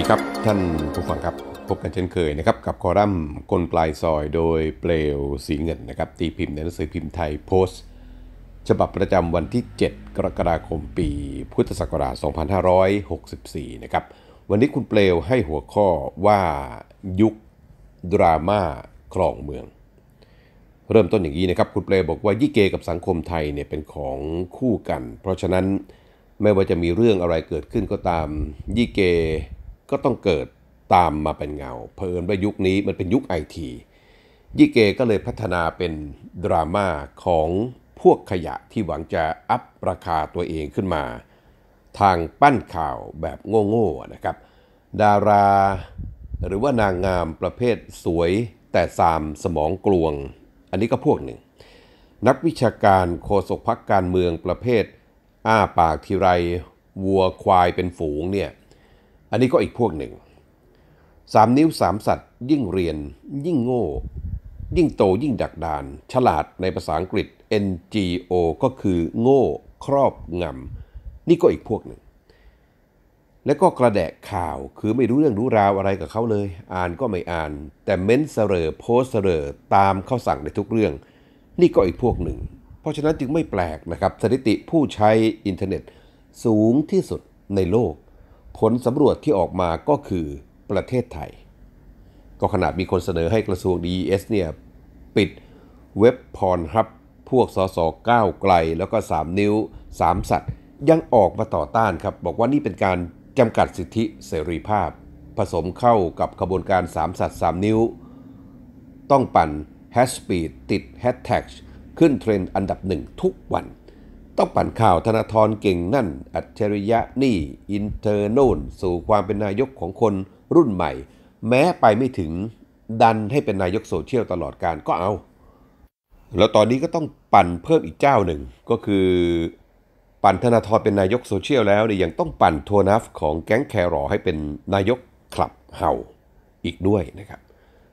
ีครับท่านผู้ฟังครับ พบกันเช่นเคยนะครับ กับคอลัมน์กลปลายซอยโดยเปลวสีเงินนะครับตีพิมพ์ในหนังสือพิมพ์ไทยโพสต์ ฉบับประจำ วันที่ 7 กรกฎาคมปี พุทธศักราช2564นะครับวันนี้คุณเปลว ให้หัวข้อว่ายุค ดราม่าคลองเมือง เริ่มต้นอย่างนี้นะครับ คุณเปลว บอกว่ายี่เกกับสังคมไทยเนี่ยเป็นของคู่กัน เพราะฉะนั้นไม่ว่าจะมีเรื่องอะไรเกิดขึ้นก็ตามยี่เกก็ต้องเกิดตามมาเป็นเงา เพลินว่ายุคนี้มันเป็นยุคไอที ยี่เกก็เลยพัฒนาเป็นดราม่าของพวกขยะที่หวังจะอัพราคาตัวเองขึ้นมา ทางปั้นข่าวแบบโง่ๆนะครับ ดารา หรือว่านางงามประเภทสวยแต่สามสมองกลวง อันนี้ก็พวกหนึ่ง นักวิชาการโฆษกพักการเมืองประเภทอ้าปากทีไรวัวควายเป็นฝูงเนี่ยอันนี้ก็อีกพวกหนึ่งสามนิ้วสามสัตว์ ยิ่งเรียน ยิ่งโง่ ยิ่งโตยิ่งดักดาน ฉลาดในภาษาอังกฤษ NGO ก็คือโง่ ครอบงำนี่ก็อีกพวกหนึ่ง และก็กระแดกข่าวคือไม่รู้เรื่องรู้ราวอะไรกับเขาเลย อ่านก็ไม่อ่าน แต่เม้นเสรอโพสเสรอตามเข้าสั่งในทุกเรื่อง นี่ก็อีกพวกหนึ่ง เพราะฉะนั้นจึงไม่แปลกนะครับสถิติผู้ใช้อินเทอร์เน็ตสูงที่สุดในโลกผลสำรวจที่ออกมาก็คือประเทศไทย ก็ขนาดมีคนเสนอให้กระทรวง DES เนี่ยปิดเว็บพรครับพวกสสก้าวไกลแล้วก็ 3 นิ้ว 3 สัตว์ ยังออกมาต่อต้านครับบอกว่านี่เป็นการจำกัดสิทธิเสรีภาพ ผสมเข้ากับขบวนการ 3 สัตว์ 3 นิ้ว ต้องปั่นแฮชสปีดติดแฮชแท็กขึ้นเทรนด์อันดับหนึ่งทุกวันต้องปั่นข่าวธนาธรเก่งนั่นอัจฉริยะนี่อินเทอร์โน่นสู่ความเป็นนายกของคนรุ่นใหม่ แม้ไปไม่ถึงดันให้เป็นนายกโซเชียลตลอดการก็เอา แล้วตอนนี้ก็ต้องปั่นเพิ่มอีกเจ้าหนึ่งก็คือปั่นธนาธรเป็นนายกโซเชียลแล้วเนี่ยยังต้องปั่นทัวนัฟของแก๊งแครอให้เป็นนายกคลับเฮาอีกด้วยนะครับ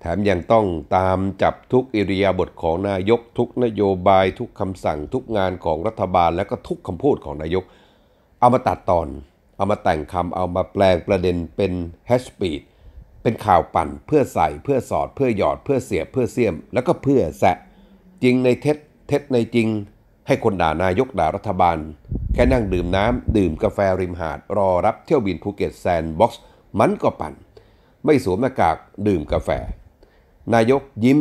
แถมยังต้องตามจับทุกอิริยาบถของนายกทุกนโยบายทุกคำสั่งทุกงานของรัฐบาลและก็ทุกคำพูดของนายก เอามาตัดตอนเอามาแต่งคำเอามาแปลงประเด็นเป็นแฮชปีดเป็นข่าวปั่นเพื่อใส่เพื่อสอดเพื่อหยอดเพื่อเสียบเพื่อเสียมแล้วก็เพื่อแสะ จริงในเท็จเท็จ ในจริง ให้คนด่านายกด่ารัฐบาล แค่นั่งดื่มน้ำดื่มกาแฟริมหาดรอรับเที่ยวบินภูเก็ตแซนด์บ็อกซ์มันก็ปั่น ไม่สวมหน้ากากดื่มกาแฟนายกยิ้ม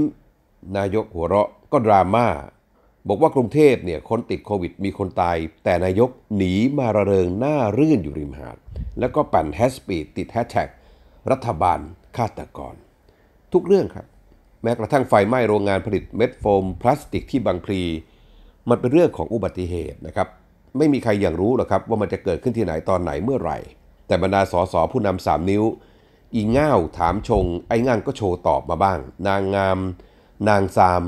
นายกหัวเราะก็ดราม่าบอกว่ากรุงเทพเนี่ย คนติดโควิดมีคนตาย แต่นายกหนีมาระเริงหน้ารื่นอยู่ริมหาด แล้วก็ปั่นแฮชปีดติดแฮชแท็กรัฐบาลฆาตกร ทุกเรื่องครับ แม้กระทั่งไฟไหม้โรงงานผลิตเม็ดโฟม พลาสติกที่บางพลีมันเป็นเรื่องของอุบัติเหตุนะครับ ไม่มีใครอย่างรู้หรอกครับ ว่ามันจะเกิดขึ้นที่ไหนตอนไหนเมื่อไหร่แต่บรรดาสสผู้นำสามนิ้วอีง่าวถามชง ไอ้ง่างก็โชว์ตอบมาบ้าง นางงาม นางสาม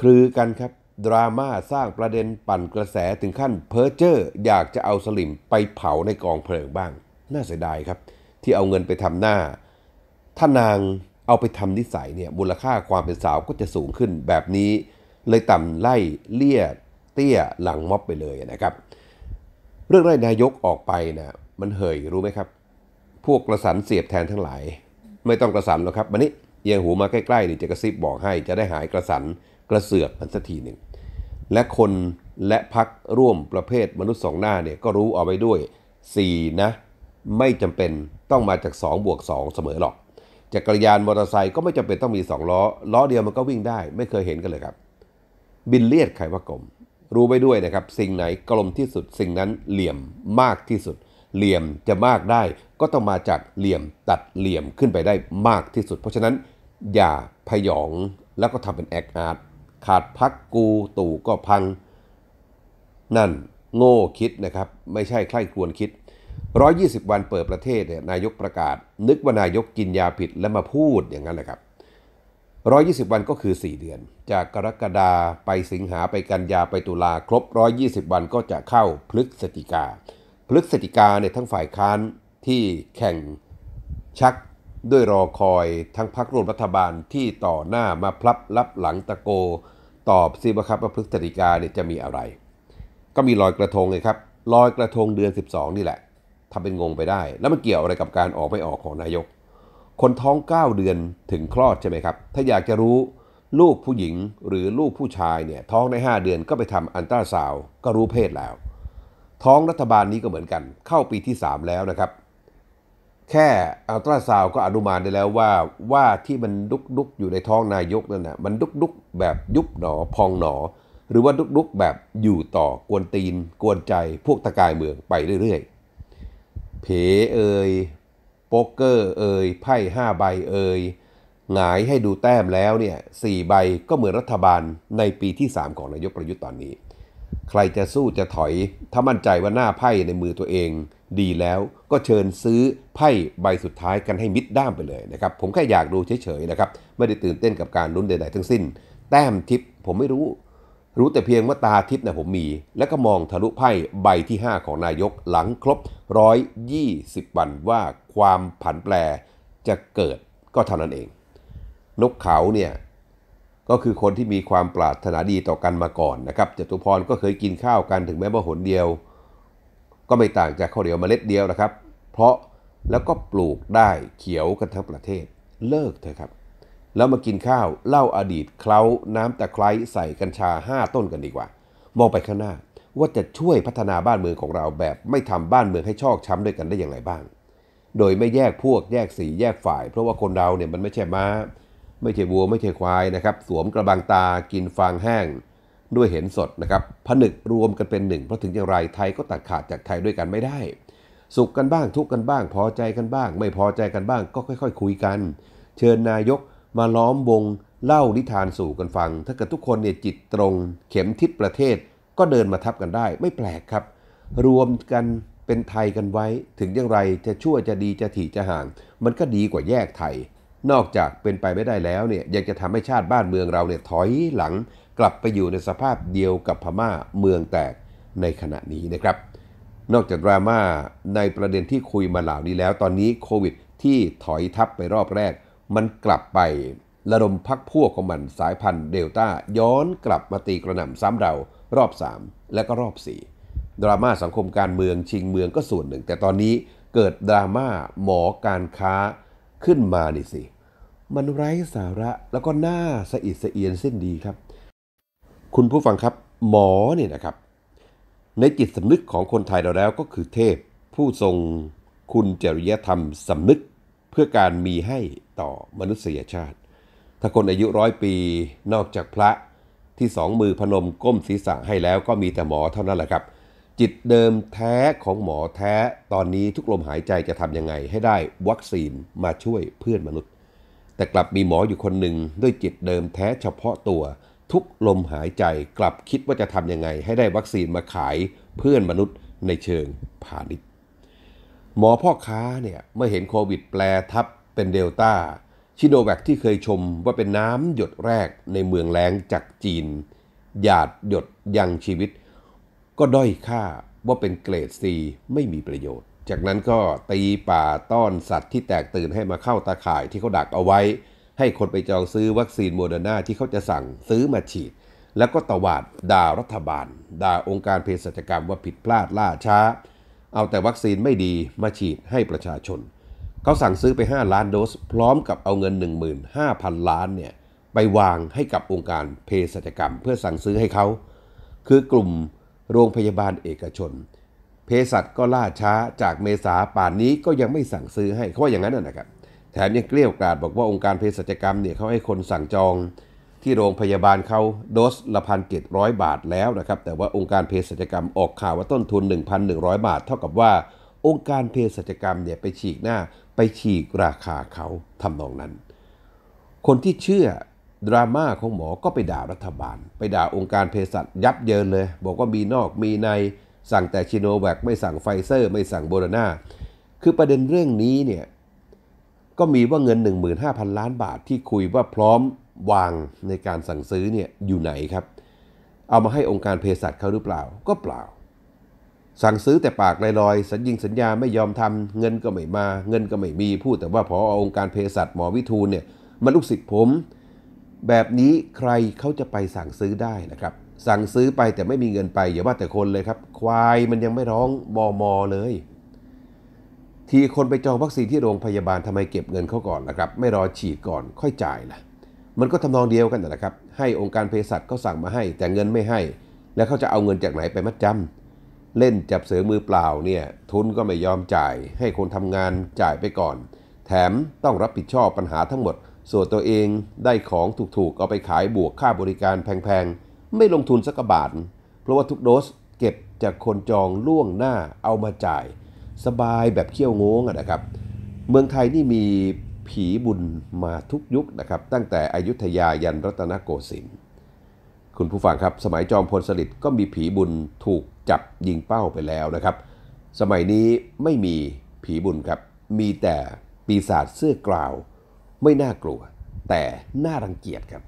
คลือกันครับดราม่าสร้างประเด็นปั่นกระแสถึงขั้นเพอร์เจอร์อยากจะเอาสลิมไปเผาในกองเพลิงบ้าง น่าเสียดายครับ ที่เอาเงินไปทำหน้า ถ้านางเอาไปทำนิสัยเนี่ยมูลค่าความเป็นสาวก็จะสูงขึ้นแบบนี้เลยต่ำไล่เลี่ยเตี้ยหลังม็อบไปเลยนะครับ เรื่องไรนายกออกไปนะมันเหยรู้ไหมครับพวกกระสันเสียบแทนทั้งหลายไม่ต้องกระสันหรอกครับวันี้เยียงหูมาใกล้ๆนี่จะกระซิบบอกให้ จะได้หายกระสันกระเสือกมันสักทีหนึ่งและคนและพักร่วมประเภทมนุษย์สองหน้าเนี่ยก็รู้เอาไว้ด้วย 4 นะ ไม่จำเป็นต้องมาจาก 2 บวก 2 เสมอหรอกจักรยานมอเตอร์ไซค์ก็ไม่จำเป็นต้องมี 2 ล้อ ล้อเดียวมันก็วิ่งได้ ไม่เคยเห็นกันเลยครับ บินเลียดไขว่ากลม รู้ไปด้วยนะครับสิ่งไหนกลมที่สุด สิ่งนั้นเหลี่ยมมากที่สุด เหลี่ยมจะมากได้ก็ต้องมาจากเหลี่ยมตัดเหลี่ยมขึ้นไปได้มากที่สุด เพราะฉะนั้น อย่าพยองแล้วก็ทำเป็นแอคอาร์ตขาดพักกูตู่ก็พัง นั่นโง่คิดนะครับ ไม่ใช่ใคร่ควรคิด 120 วันเปิดประเทศเนี่ยนายกประกาศ นึกว่านายกกินยาผิดแล้วมาพูดอย่างนั้นแหละครับ 120 วันก็คือ 4 เดือน จากกรกฎาไปสิงหาไปกันยาไปตุลาครบ 120 วันก็จะเข้าพฤศจิกาพฤศจิกาเนี่ยทั้งฝ่ายค้านที่แข่งชักด้วยรอคอยทั้งพักร่วมรัฐบาลที่ต่อหน้ามาพลับรับหลังตะโกตอบซีบัาครับประพฤติกาเนี่ยจะมีอะไร ก็มีลอยกระทงเลยครับลอยกระทงเดือน 12 นี่แหละทำเป็นงงไปได้แล้วมันเกี่ยวอะไรกับการออกไม่ออกของนายก คนท้อง 9 เดือนถึงคลอดใช่ไหมครับ ถ้าอยากจะรู้ลูกผู้หญิงหรือลูกผู้ชายเนี่ยท้องใน5เดือนก็ไปทำอันตราซาว ก็รู้เพศแล้ว ท้องรัฐบาลนี้ก็เหมือนกัน เข้าปีที่ 3 แล้วนะครับแค่อัลตราซาวก็อนุมานได้แล้วว่าว่าที่มันดุกดุกอยู่ในท้องนายกนั่นนะะมันดุกดุกแบบยุบหนอ พองหนอ หรือว่าดุกดุกแบบอยู่ต่อกวนตีนกวนใจพวกตะกายเมืองไปเรื่อยๆ เผเอยโป๊กเกอร์เอยไพ่ห้าใบเอยหงายให้ดูแต้มแล้วเนี่ยสี่ใบก็เหมือนรัฐบาลในปีที่ 3 ของนายกประยุทธ์ตอนนี้ใครจะสู้จะถอยถ้ามั่นใจว่าหน้าไพ่ในมือตัวเองดีแล้วก็เชิญซื้อไพ่ใบสุดท้ายกันให้มิดด้ามไปเลยนะครับ ผมแค่อยากดูเฉยๆนะครับ ไม่ได้ตื่นเต้นกับการลุ้นใดๆ ทั้งสิ้น แต้มทิป ผมไม่รู้ รู้แต่เพียงว่าตาทิพย์นะผมมี และก็มองทะลุไพ่ใบที่ 5 ของนายกหลังครบ 120 วันว่าความผันแปรจะเกิดก็เท่านั้นเอง นกเขาเนี่ยก็คือคนที่มีความปรารถนาดีต่อกันมาก่อนนะครับจตุพรก็เคยกินข้าวกันถึงแม้ว่าหนเดียว ก็ไม่ต่างจากข้าวเหนียวมเมล็ดเดียวนะครับ เพราะแล้วก็ปลูกได้เขียวกันทั้งประเทศเลิกเถอะครับ แล้วมากินข้าวเล่าอาดีตเคล้า น้ำตะไคร้ใส่กัญชา 5 ต้นกันดีกว่า มองไปข้างหน้า ว่าจะช่วยพัฒนาบ้านเมืองของเราแบบไม่ทำบ้านเมืองให้ชอกช้าด้วยกันได้อย่างไรบ้าง โดยไม่แยกพวกแยกสีแยกฝ่ายเพราะว่าคนเราเนี่ยมันไม่ใช่มา้าไม่ใช่วัว ไม่ใช่ควายนะครับสวมกระบังตากินฟางแห้ง ด้วยเห็นสดนะครับผนึกรวมกันเป็นหนึ่งเพราะถึงอย่างไรไทยก็ตัดขาดจากไทยด้วยกันไม่ได้สุขกันบ้างทุกกันบ้าง พอใจกันบ้าง ไม่พอใจกันบ้างก็ค่อย ๆ คุยกัน เชิญนายกมาล้อมวงเล่านิทานสู่กันฟัง ถ้าเกิดทุกคนเนี่ยจิตตรงเข็มทิศประเทศก็เดินมาทับกันได้ ไม่แปลกครับ รวมกันเป็นไทยกันไว้ ถึงอย่างไรจะชั่วจะดีจะถี่จะห่าง มันก็ดีกว่าแยกไทยนอกจากเป็นไปไม่ได้แล้วเนี่ย ยังจะทำให้ชาติบ้านเมืองเราเนี่ยถอยหลังกลับไปอยู่ในสภาพเดียวกับพม่าเมืองแตกในขณะนี้นะครับ นอกจากดราม่าในประเด็นที่คุยมาเหล่านี้แล้ว ตอนนี้โควิด ที่ถอยทับไปรอบแรก มันกลับไป ระดมพักพวกของมันสายพันธุ์เดลต้าย้อนกลับมาตีกระหน่ำซ้ำเรารอบ 3 และก็รอบ 4 ดราม่าสังคมการเมืองชิงเมืองก็ส่วนหนึ่ง แต่ตอนนี้เกิดดราม่าหมอการค้าขึ้นมาดิสิมันไร้สาระแล้วก็หน้าสะอิดสะเอียนเส้นดีครับ คุณผู้ฟังครับหมอเนี่ยนะครับ ในจิตสำนึกของคนไทยเราแล้วก็คือเทพผู้ทรงคุณจริยธรรมสำนึกเพื่อการมีให้ต่อมนุษยชาติ ถ้าคนอายุร้อยปีนอกจากพระที่สองมือพนมก้มศีรษะให้แล้วก็มีแต่หมอเท่านั้นแหละครับ จิตเดิมแท้ของหมอแท้ตอนนี้ทุกลมหายใจจะทำยังไงให้ได้วัคซีนมาช่วยเพื่อนมนุษย์แต่กลับมีหมออยู่คนหนึ่งด้วยจิตเดิมแท้เฉพาะตัวทุกลมหายใจกลับคิดว่าจะทำยังไงให้ได้วัคซีนมาขายเพื่อนมนุษย์ในเชิงพาณิชย์หมอพ่อค้าเนี่ยเมื่อเห็นโควิดแปลทับเป็นเดลต้า ชิโนแวคที่เคยชมว่าเป็นน้ำหยดแรกในเมืองแรงจากจีนหยาดหยดยังชีวิต ก็ด้อยค่าว่าเป็นเกรดซีไม่มีประโยชน์จากนั้นก็ตีป่าต้อนสัตว์ที่แตกตื่นให้มาเข้าตาข่ายที่เขาดักเอาไว้ ให้คนไปจองซื้อวัคซีนโมเดอร์นาที่เขาจะสั่งซื้อมาฉีด แล้วก็ตวาดด่ารัฐบาล ด่าองค์การเพศสัจกรรมว่าผิดพลาดล่าช้า เอาแต่วัคซีนไม่ดีมาฉีดให้ประชาชน เขาสั่งซื้อไป 5 ล้านโดสพร้อมกับเอาเงิน15,000 ล้านเนี่ยไปวางให้กับองค์การเพศสัจกรรมเพื่อสั่งซื้อให้เขาคือกลุ่มโรงพยาบาลเอกชนเพสัตก็ล่าช้าจากเมษาป่านนี้ก็ยังไม่สั่งซื้อให้เขาว่าอย่างนั้นนะครับแถมยังเกลี้ยกล่อมบอกว่าองค์การเภสัชกรรมเนี่ยเขาให้คนสั่งจองที่โรงพยาบาลเขาโดสละพันเกตร้อยบาทแล้วนะครับแต่ว่าองค์การเภสัชกรรมออกข่าวว่าต้นทุน 1,100 บาท เท่ากับว่าองค์การเภสัชกรรมเนี่ยไปฉีกหน้าไปฉีกราคาเขาทำนองนั้น คนที่เชื่อดราม่าของหมอก็ไปด่ารัฐบาล ไปด่าองค์การเภสัชยับเยินเลย บอกว่ามีนอกมีในสั่งแต่ชิโนแวคไม่สั่งไฟเซอร์ไม่สั่งโบโรนาคือประเด็นเรื่องนี้เนี่ยก็มีว่าเงิน 15,000 ล้านบาทที่คุยว่าพร้อมวางในการสั่งซื้อเนี่ยอยู่ไหนครับ เอามาให้องค์การเภสัชเขาหรือเปล่าก็เปล่า สั่งซื้อแต่ปากลอยๆสัญญิงสัญญาไม่ยอมทำเงินก็ไม่มาเงินก็ไม่มีพูดแต่ว่าพอองค์การเภสัชหมอวิทูลเนี่ยมาลูกศิษย์ผม แบบนี้ใครเขาจะไปสั่งซื้อได้นะครับสั่งซื้อไปแต่ไม่มีเงินไปอย่าว่าแต่คนเลยครับ ควายมันยังไม่ร้องมอมอเลย ทีคนไปจองวัคซีนที่โรงพยาบาลทำไมเก็บเงินเขาก่อนล่ะครับ ไม่รอฉีดก่อนค่อยจ่ายล่ะ มันก็ทำนองเดียวกันนะครับให้องค์การเภสัชเขาสั่งมาให้แต่เงินไม่ให้ แล้วเขาจะเอาเงินจากไหนไปมัดจำ เล่นจับเสือมือเปล่าเนี่ยทุนก็ไม่ยอมจ่าย ให้คนทำงานจ่ายไปก่อน แถมต้องรับผิดชอบปัญหาทั้งหมด ส่วนตัวเองได้ของถูกๆเอาไปขายบวกค่าบริการแพงไม่ลงทุนสักบาท เพราะว่าทุกโดสเก็บจากคนจองล่วงหน้าเอามาจ่าย สบายแบบเขี้ยวงงนะครับ เมืองไทยนี่มีผีบุญมาทุกยุคนะครับ ตั้งแต่อายุทยายันรัตนโกสินทร์คุณผู้ฟังครับสมัยจอมพลสฤษดิ์ก็มีผีบุญถูกจับยิงเป้าไปแล้วนะครับ สมัยนี้ไม่มีผีบุญครับ มีแต่ปีศาจเสื้อกลาวไม่น่ากลัว แต่น่ารังเกียจครับ